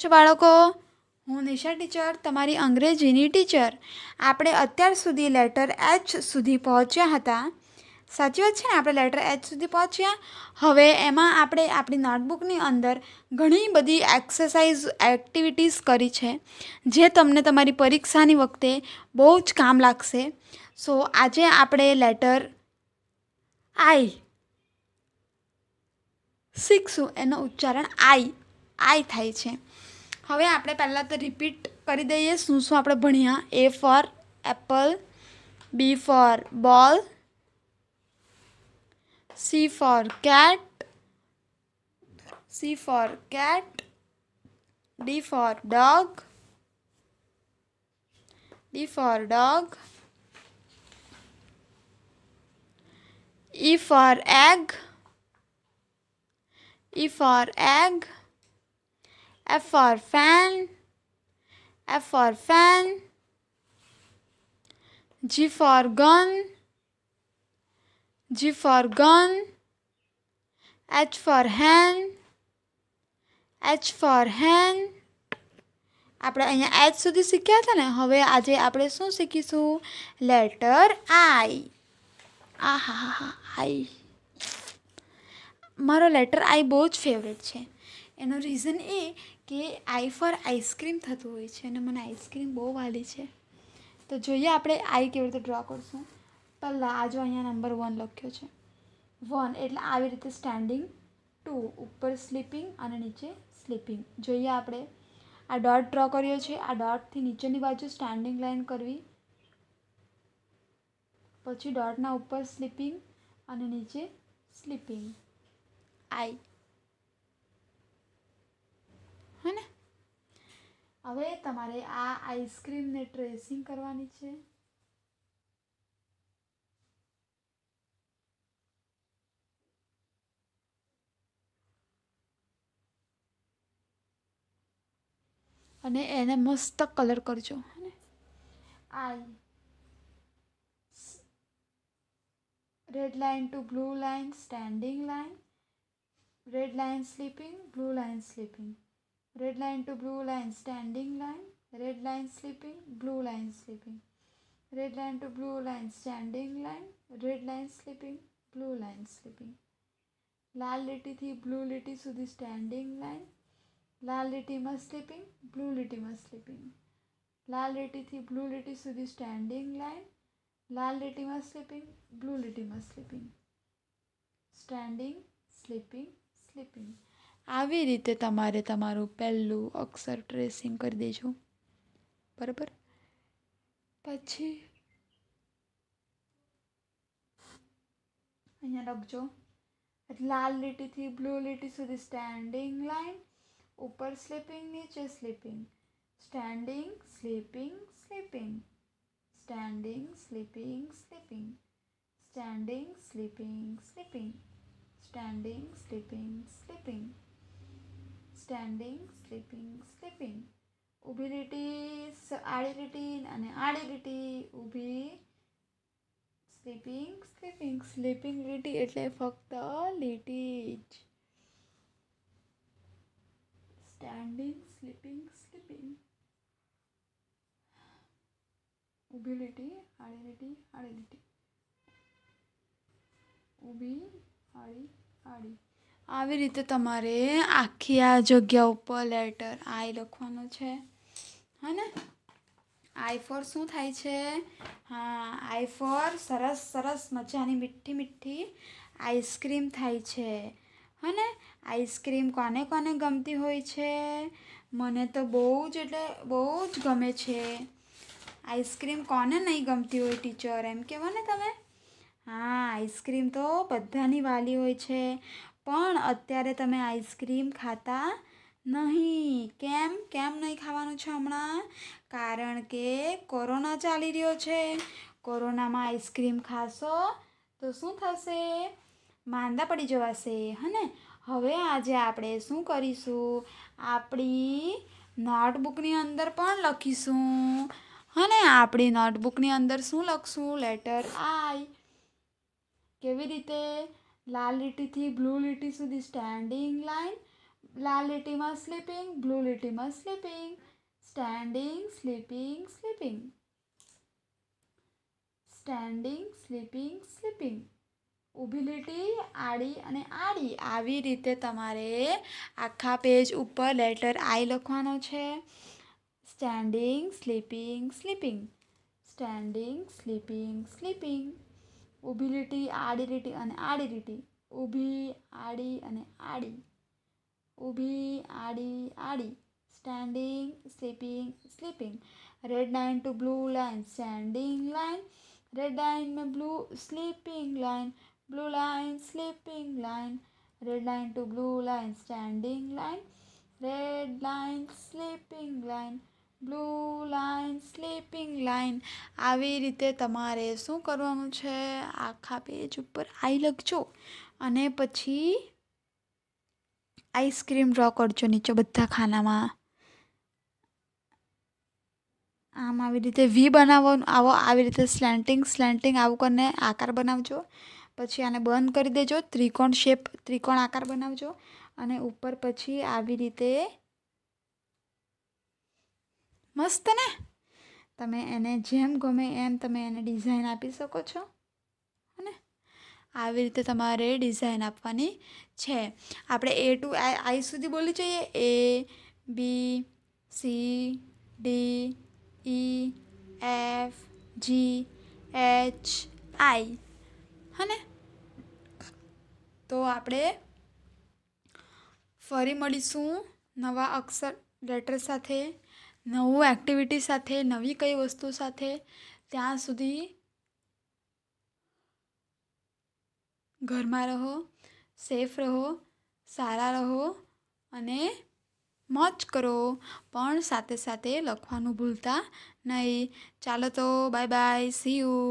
છો બાળકો હું નિશા ટીચર તમારી અંગ્રેજીની ટીચર આપણે અત્યાર સુધી લેટર એચ સુધી પહોંચ્યા હતા સાચી વાત છે ને આપણે લેટર એચ સુધી પહોંચ્યા હવે એમાં આપણે આપણી નોટબુકની અંદર ઘણી બધી એક્સરસાઇઝ એક્ટિવિટીઝ કરી છે જે તમને તમારી પરીક્ષાની વખતે બહુ જ કામ લાગશે સો આજે આપણે લેટર આઈ શીખશું એનો ઉચ્ચારણ આઈ આઈ થાય છે હવે આપણે પહેલાં તો રિપીટ કરી દઈએ શું શું આપણે ભણ્યા A for apple B for ball C for cat C for cat D for dog D for dog E for egg E for egg F for fan, F for fan, G for gun, G for gun, H for hand, H for hand. આપણે અહીંયા H સુધી શીખ્યા હતા ને હવે આજે આપણે શું શીખીશું લેટર આઈ આ હા હા હા આઈ મારો લેટર આઈ બહુ જ ફેવરેટ છે એનું રીઝન એ કે આઈ ફોર આઈસક્રીમ થતું હોય છે અને મને આઈસ્ક્રીમ બહુ વાલી છે તો જોઈએ આપણે આઈ કેવી રીતે ડ્રો કરશું પહેલાં આજો અહીંયા નંબર વન લખ્યો છે વન એટલે આવી રીતે સ્ટેન્ડિંગ ટુ ઉપર સ્લીપિંગ અને નીચે સ્લીપિંગ જોઈએ આપણે આ ડોટ ડ્રો કર્યો છે આ ડોટથી નીચેની બાજુ સ્ટેન્ડિંગ લાઇન કરવી પછી ડોટના ઉપર સ્લીપિંગ અને નીચે સ્લીપિંગ આઈ હને હવે તમારે આ આઈસ્ક્રીમને ટ્રેસિંગ કરવાની છે અને એને મસ્ત કલર કરજો અને I red line to blue line standing line red line sleeping blue line sleeping red line to blue line standing line red line sleeping blue line sleeping red line to blue line standing line red line sleeping blue line sleeping lal liti thi blue liti sudhi standing line lal liti ma sleeping blue liti ma sleeping lal liti thi blue liti sudhi standing line lal liti ma sleeping blue liti ma sleeping standing sleeping sleeping, sleeping. આવી રીતે તમારે તમારું પહેલું અક્ષર tracing કરી દેજો બરાબર પછી અહીંયા લખજો લાલ લીટીથી બ્લુ લીટી સુધી સ્ટેન્ડિંગ લાઈન ઉપર સ્લીપિંગ નીચે sleeping standing sleeping sleeping standing sleeping sleeping standing sleeping sleeping standing sleeping sleeping standing sleeping sleeping ઊભી લીટી આડી લીટી અને આડી લીટી ઊભી સ્લીપિંગ સ્લીપિંગ સ્લીપિંગ લીટી એટલે ફક્ત લીટી જ સ્ટેન્ડિંગ સ્લીપિંગ સ્લીપિંગ ઊભી લીટી આડી લીટી આડી લીટી ઊભી આડી આડી આવી રીતે તમારે આખી આ જગ્યા ઉપર લેટર આઈ લખવાનો છે હા ને આઈ ફોર શું થાય છે હા આઈ ફોર સરસ સરસ મજાની મીઠી મીઠી આઈસ્ક્રીમ થાય છે હા ને આઈસ્ક્રીમ કોને કોને ગમતી હોય છે મને તો બહુ જ એટલે બહુ જ ગમે છે આઈસ્ક્રીમ કોને નહીં ગમતી હોય ટીચર એમ કહેવો ને તમે હા આઈસ્ક્રીમ તો બધાની વાલી હોય છે પણ અત્યારે તમે આઈસ્ક્રીમ ખાતા નહીં કેમ કેમ નહીં ખાવાનું છે હમણાં કારણ કે કોરોના ચાલી રહ્યો છે કોરોનામાં આઈસ્ક્રીમ ખાશો તો શું થશે માંદા પડી જવાશે હને હવે આજે આપણે શું કરીશું આપણી નોટબુકની અંદર પણ લખીશું હને આપણી નોટબુકની અંદર શું લખશું લેટર આઈ કેવી રીતે લાલ લીટીથી બ્લુ લીટી સુધી સ્ટેન્ડિંગ લાઇન લાલ લીટીમાં સ્લીપિંગ બ્લુ લીટીમાં sleeping standing sleeping sleeping standing sleeping sleeping ઊભી લીટી આડી અને આડી આવી રીતે તમારે આખા પેજ ઉપર લેટર આઈ લખવાનો છે standing sleeping sleeping standing sleeping sleeping ઊભી લીટી આડી લીટી અને આડી લીટી ઊભી આડી અને આડી ઊભી આડી આડી standing sleeping sleeping red line to blue line standing line red line में blue sleeping line blue line sleeping line red line to blue line standing line red line sleeping line blue line sleeping line આવી રીતે તમારે શું કરવાનું છે આખા page ઉપર આઈ લખજો અને પછી આઈસ્ક્રીમ ડ્રો કરજો નીચે બધા ખાનામાં આમ આવી રીતે વી બનાવવાનું આવો આવી રીતે સ્લેન્ટિંગ સ્લેન્ટિંગ આવું કરીને આકાર બનાવજો પછી આને બંધ કરી દેજો ત્રિકોણ શેપ ત્રિકોણ આકાર બનાવજો અને ઉપર પછી આવી રીતે મસ્ત ને તમે એને જેમ ગમે એમ તમે એને ડિઝાઇન આપી શકો છો અને આવી રીતે તમારે ડિઝાઇન આપવાની છે આપણે એ ટુ આઈ સુધી બોલવી જોઈએ A B C D E e, F G H I હને તો આપણે ફરી મળીશું નવા અક્ષર લેટર સાથે નવું એક્ટિવિટી સાથે નવી કઈ વસ્તુ સાથે ત્યાં સુધી ઘરમાં રહો સેફ રહો સારા રહો અને મોજ કરો પણ સાથે સાથે લખવાનું ભૂલતા નહીં ચાલો તો બાય બાય સી યુ